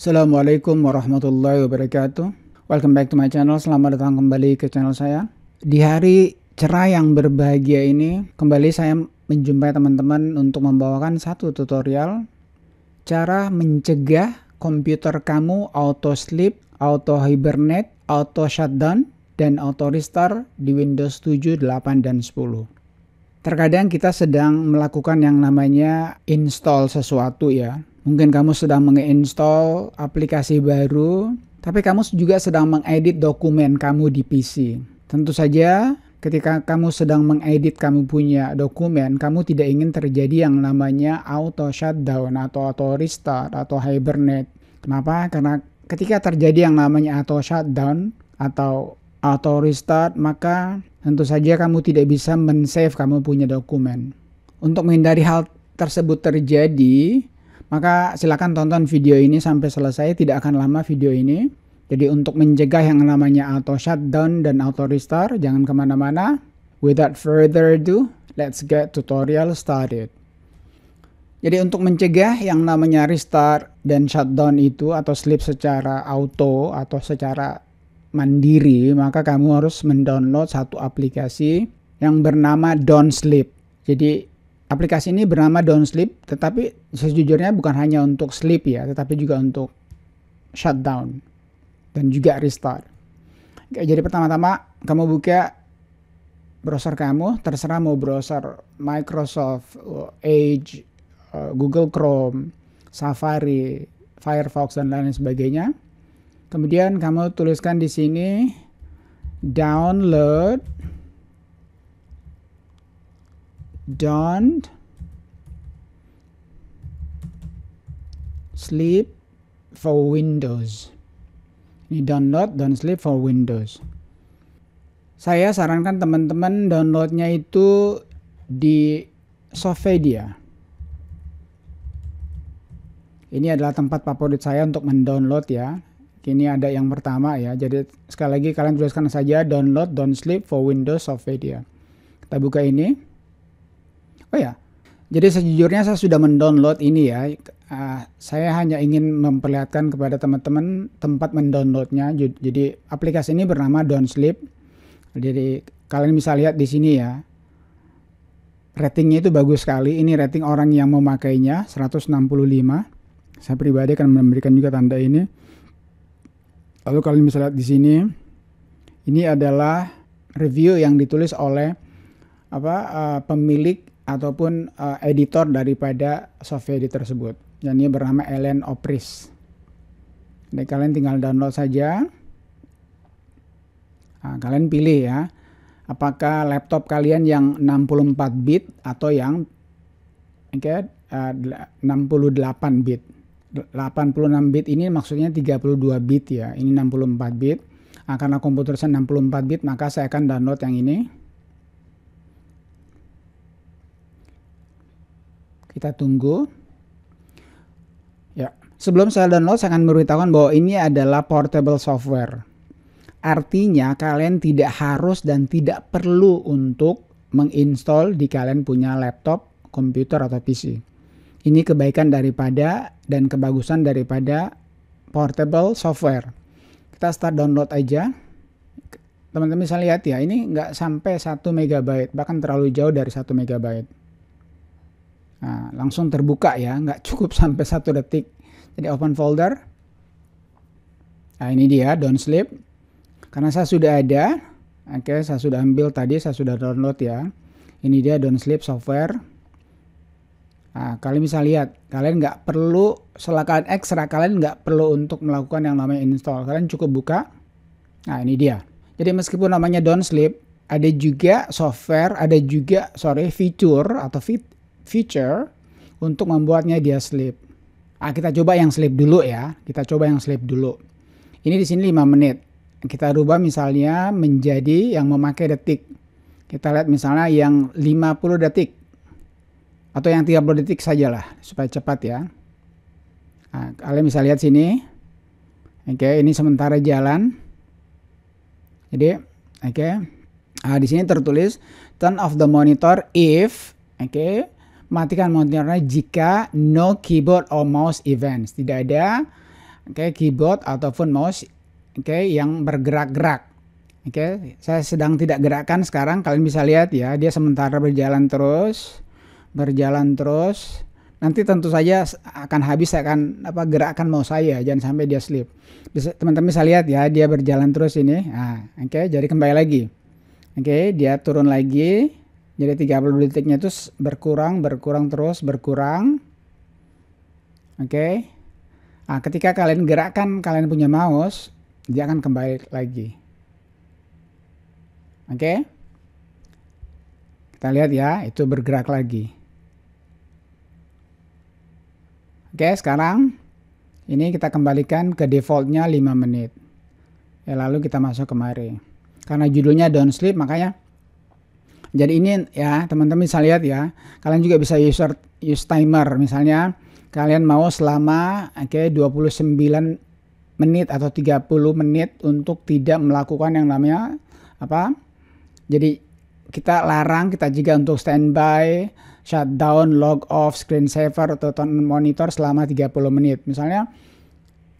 Assalamualaikum warahmatullahi wabarakatuh. Welcome back to my channel. Selamat datang kembali ke channel saya. Di hari cerah yang berbahagia ini, kembali saya menjumpai teman-teman untuk membawakan satu tutorial cara mencegah komputer kamu auto sleep, auto hibernate, auto shutdown, dan auto restart di Windows 7, 8, dan 10. Terkadang kita sedang melakukan yang namanya install sesuatu ya, Mungkin kamu sedang menginstall aplikasi baru, tapi kamu juga sedang mengedit dokumen kamu di PC. Tentu saja, ketika kamu sedang mengedit kamu punya dokumen, kamu tidak ingin terjadi yang namanya auto shutdown atau auto restart atau hibernate. Kenapa? Karena ketika terjadi yang namanya auto shutdown atau auto restart, maka tentu saja kamu tidak bisa men-save kamu punya dokumen. Untuk menghindari hal tersebut terjadi, maka silakan tonton video ini sampai selesai, tidak akan lama video ini. Jadi untuk mencegah yang namanya auto shutdown dan auto restart, jangan kemana-mana. Without further ado, let's get tutorial started. Jadi untuk mencegah yang namanya restart dan shutdown itu atau sleep secara auto atau secara mandiri, maka kamu harus mendownload satu aplikasi yang bernama Don't Sleep. Jadi Aplikasi ini bernama Sleep, tetapi sejujurnya bukan hanya untuk sleep ya, tetapi juga untuk shutdown dan juga restart. Oke, jadi pertama-tama kamu buka browser kamu, terserah mau browser Microsoft, Edge, eh, Google Chrome, Safari, Firefox dan lain sebagainya. Kemudian kamu tuliskan di sini download don't sleep for Windows. Ini download don't sleep for Windows. Saya sarankan teman-teman downloadnya itu di Sofedia. Ini adalah tempat favorit saya untuk mendownload ya. Ini ada yang pertama ya. Jadi sekali lagi kalian tuliskan saja download don't sleep for Windows Sofedia. Kita buka ini. Oh ya, jadi sejujurnya saya sudah mendownload ini ya. Uh, saya hanya ingin memperlihatkan kepada teman-teman tempat mendownloadnya. Jadi aplikasi ini bernama Sleep. Jadi kalian bisa lihat di sini ya. Ratingnya itu bagus sekali. Ini rating orang yang memakainya 165. Saya pribadi akan memberikan juga tanda ini. Lalu kalian bisa lihat di sini. Ini adalah review yang ditulis oleh apa uh, pemilik ataupun uh, editor daripada software editor tersebut. Yang ini bernama Ellen Opris. Jadi kalian tinggal download saja. Nah, kalian pilih ya, apakah laptop kalian yang 64 bit atau yang okay, uh, 68 bit. 86 bit ini maksudnya 32 bit ya. Ini 64 bit. Nah, karena komputer saya 64 bit, maka saya akan download yang ini. Kita tunggu. Ya, sebelum saya download saya akan memberitahukan bahwa ini adalah portable software. Artinya kalian tidak harus dan tidak perlu untuk menginstall di kalian punya laptop, komputer atau PC. Ini kebaikan daripada dan kebagusan daripada portable software. Kita start download aja teman-teman bisa lihat ya ini nggak sampai 1 MB bahkan terlalu jauh dari 1 MB Nah, langsung terbuka ya, nggak cukup sampai satu detik. Jadi open folder. Nah, ini dia, don't sleep. Karena saya sudah ada, oke, okay, saya sudah ambil tadi, saya sudah download ya. Ini dia don't sleep software. Nah, kalian bisa lihat, kalian nggak perlu selakan ekstra, kalian nggak perlu untuk melakukan yang namanya install. Kalian cukup buka. Nah, ini dia. Jadi meskipun namanya don't sleep, ada juga software, ada juga sorry fitur atau fit, feature untuk membuatnya dia sleep. Ah, kita coba yang sleep dulu ya. Kita coba yang sleep dulu. Ini di sini 5 menit. Kita rubah misalnya menjadi yang memakai detik. Kita lihat misalnya yang 50 detik. Atau yang 30 detik sajalah supaya cepat ya. Nah, kalian bisa lihat sini. Oke, ini sementara jalan. Jadi, oke. Nah, di sini tertulis turn off the monitor if oke matikan monitornya jika no keyboard or mouse events. Tidak ada oke okay, keyboard ataupun mouse oke okay, yang bergerak-gerak. Oke, okay, saya sedang tidak gerakkan sekarang. Kalian bisa lihat ya, dia sementara berjalan terus, berjalan terus. Nanti tentu saja akan habis saya akan apa gerakkan mau saya, jangan sampai dia sleep. Teman-teman bisa, bisa lihat ya, dia berjalan terus ini. Nah, oke, okay, jadi kembali lagi. Oke, okay, dia turun lagi. Jadi 30 detiknya itu berkurang, berkurang terus, berkurang. Oke. Okay. Nah, ketika kalian gerakkan kalian punya mouse, dia akan kembali lagi. Oke. Okay. Kita lihat ya, itu bergerak lagi. Oke, okay, sekarang ini kita kembalikan ke defaultnya 5 menit. Ya, lalu kita masuk kemari. Karena judulnya don't sleep, makanya jadi ini ya teman-teman bisa lihat ya. Kalian juga bisa user use timer misalnya kalian mau selama oke okay, 29 menit atau 30 menit untuk tidak melakukan yang namanya apa? Jadi kita larang kita juga untuk standby, shutdown, log off, screen saver atau monitor selama 30 menit. Misalnya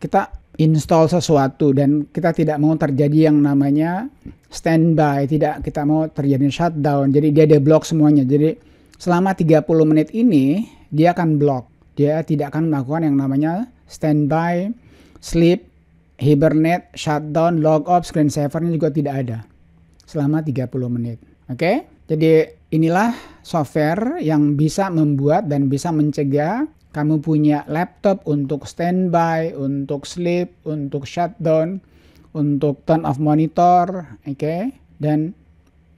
kita install sesuatu dan kita tidak mau terjadi yang namanya standby, tidak kita mau terjadi shutdown. Jadi dia ada block semuanya. Jadi selama 30 menit ini dia akan block. Dia tidak akan melakukan yang namanya standby, sleep, hibernate, shutdown, log off, screen ini juga tidak ada. Selama 30 menit. Oke? Okay? Jadi inilah software yang bisa membuat dan bisa mencegah kamu punya laptop untuk standby, untuk sleep, untuk shutdown, untuk turn off monitor, oke? Okay? Dan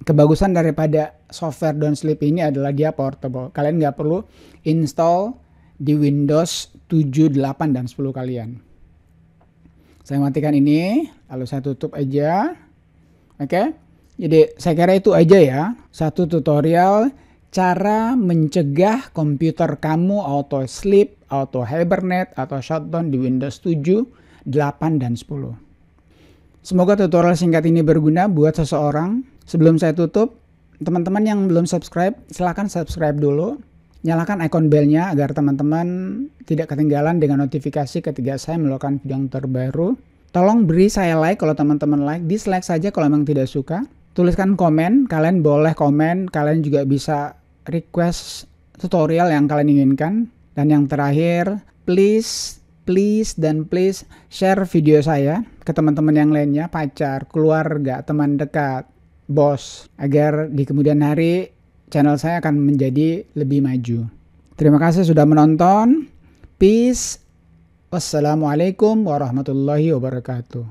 kebagusan daripada software Don't Sleep ini adalah dia portable. Kalian nggak perlu install di Windows 7, 8, dan 10 kalian. Saya matikan ini, lalu saya tutup aja. Oke, okay? jadi saya kira itu aja ya. Satu tutorial cara mencegah komputer kamu auto sleep, auto hibernate, atau shutdown di Windows 7, 8, dan 10. Semoga tutorial singkat ini berguna buat seseorang. Sebelum saya tutup, teman-teman yang belum subscribe, silahkan subscribe dulu. Nyalakan icon belnya agar teman-teman tidak ketinggalan dengan notifikasi ketika saya melakukan video yang terbaru. Tolong beri saya like kalau teman-teman like, dislike saja kalau memang tidak suka. Tuliskan komen, kalian boleh komen, kalian juga bisa request tutorial yang kalian inginkan. Dan yang terakhir, please, please, dan please share video saya ke teman-teman yang lainnya, pacar, keluarga, teman dekat, bos, agar di kemudian hari channel saya akan menjadi lebih maju. Terima kasih sudah menonton. Peace. Wassalamualaikum warahmatullahi wabarakatuh.